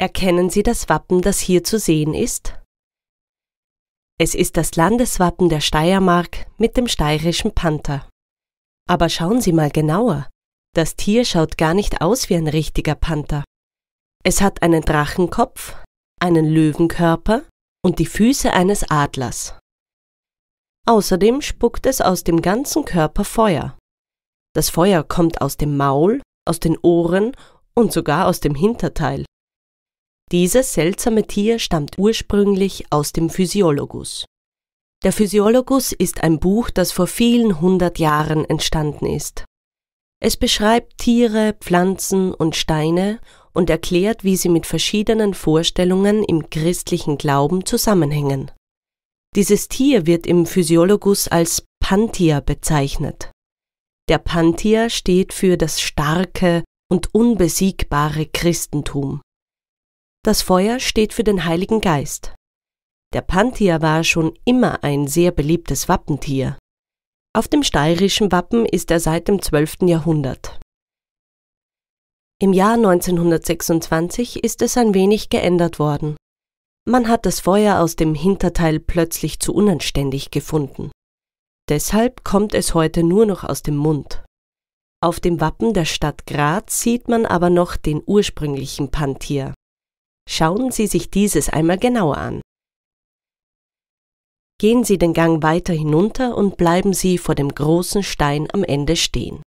Erkennen Sie das Wappen, das hier zu sehen ist? Es ist das Landeswappen der Steiermark mit dem steirischen Panther. Aber schauen Sie mal genauer. Das Tier schaut gar nicht aus wie ein richtiger Panther. Es hat einen Drachenkopf, einen Löwenkörper und die Füße eines Adlers. Außerdem spuckt es aus dem ganzen Körper Feuer. Das Feuer kommt aus dem Maul, aus den Ohren und sogar aus dem Hinterteil. Dieses seltsame Tier stammt ursprünglich aus dem Physiologus. Der Physiologus ist ein Buch, das vor vielen hundert Jahren entstanden ist. Es beschreibt Tiere, Pflanzen und Steine und erklärt, wie sie mit verschiedenen Vorstellungen im christlichen Glauben zusammenhängen. Dieses Tier wird im Physiologus als Panthia bezeichnet. Der Panthia steht für das starke und unbesiegbare Christentum. Das Feuer steht für den Heiligen Geist. Der Panthier war schon immer ein sehr beliebtes Wappentier. Auf dem steirischen Wappen ist er seit dem 12. Jahrhundert. Im Jahr 1926 ist es ein wenig geändert worden. Man hat das Feuer aus dem Hinterteil plötzlich zu unanständig gefunden. Deshalb kommt es heute nur noch aus dem Mund. Auf dem Wappen der Stadt Graz sieht man aber noch den ursprünglichen Panthier. Schauen Sie sich dieses einmal genauer an. Gehen Sie den Gang weiter hinunter und bleiben Sie vor dem großen Stein am Ende stehen.